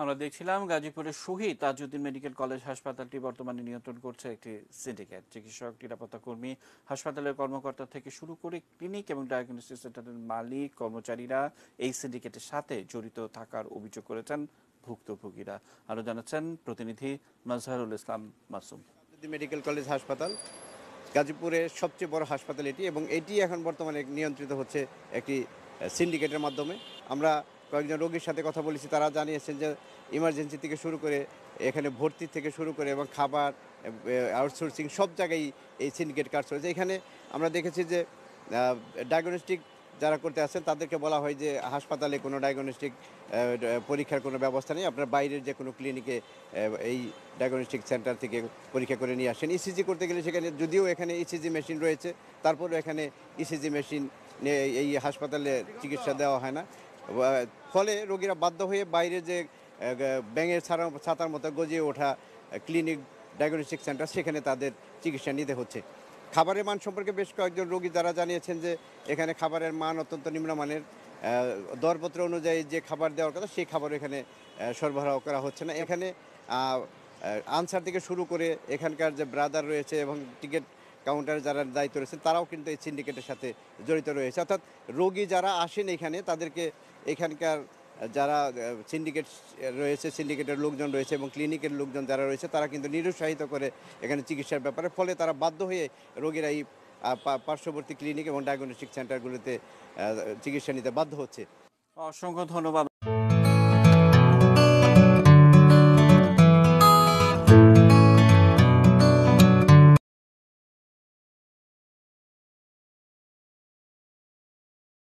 আমরা দেখছিলাম গাজীপুরের শহীদ তাজউদ্দিন মেডিকেল কলেজ হাসপাতালটি বর্তমানে নিয়ন্ত্রণ করছে একটি সিন্ডিকেট চিকিৎসক নিরাপত্তা কর্মী হাসপাতালের কর্মকর্তা থেকে শুরু করে ক্লিনিক এবং ডায়াগনস্টিক সেন্টারের মালিক কর্মচারীরা এই সিন্ডিকেটের সাথে জড়িত থাকার অভিযোগ করেছেন ভুক্তভোগীরা আরও জানাচ্ছেন প্রতিনিধি মাজহারুল ইসলাম মাসুম মেডিকেল কলেজ হাসপাতাল গাজীপুরের সবচেয়ে বড় হাসপাতাল এটি এবং এটি এখন বর্তমানে নিয়ন্ত্রিত হচ্ছে একটি সিন্ডিকেটের মাধ্যমে আমরা কয়েকজন রোগীর সাথে কথা বলেছি তারা জানিয়েছেন যে ইমার্জেন্সি থেকে শুরু করে এখানে ভর্তি থেকে শুরু করে এবং খাবার আউটসোর্সিং সব জায়গায় এই সিন্ডিকেট কাজ চলছে এখানে আমরা দেখেছি যে ডায়াগনস্টিক যারা করতে আসেন তাদেরকে বলা হয় যে হাসপাতালে কোনো ডায়াগনস্টিক পরীক্ষার কোনো ব্যবস্থা নেই আপনার বাইরের যে কোনো ক্লিনিকে এই ডায়াগনস্টিক সেন্টার থেকে পরীক্ষা করে নিয়ে আসেন ইসিজি e করতে গেলে সেখানে যদিও এখানে ইসিজি e মেশিন রয়েছে তারপরেও এখানে ইসিজি e মেশিন এই হাসপাতালে চিকিৎসা দেওয়া হয় না ফলে রোগীরা বাধ্য হয়ে বাইরে যে ব্যাঙের ছাড়া ছাতার মতো গজিয়ে ওঠা ক্লিনিক ডায়াগনস্টিক সেন্টার সেখানে তাদের চিকিৎসা নিতে হচ্ছে খাবারের মান সম্পর্কে বেশ কয়েকজন রোগী যারা জানিয়েছেন যে এখানে খাবারের মান অত্যন্ত নিম্নমানের দরপত্র অনুযায়ী যে খাবার দেওয়ার কথা সেই খাবার এখানে সরবরাহ করা হচ্ছে না এখানে আনসার থেকে শুরু করে এখানকার যে ব্রাদার রয়েছে এবং টিকিট কাউন্টারে যারা দায়িত্ব রয়েছেন তারাও কিন্তু এই সিন্ডিকেটের সাথে জড়িত রয়েছে অর্থাৎ রোগী যারা আসেন এখানে তাদেরকে এখানকার যারা সিন্ডিকেট রয়েছে সিন্ডিকেটের লোকজন রয়েছে এবং ক্লিনিকের লোকজন যারা রয়েছে তারা কিন্তু নিরুৎসাহিত করে এখানে চিকিৎসার ব্যাপারে ফলে তারা বাধ্য হয়ে রোগীরা এই পার্শ্ববর্তী ক্লিনিক এবং ডায়াগনস্টিক সেন্টারগুলোতে চিকিৎসা নিতে বাধ্য হচ্ছে অসংখ্য ধন্যবাদ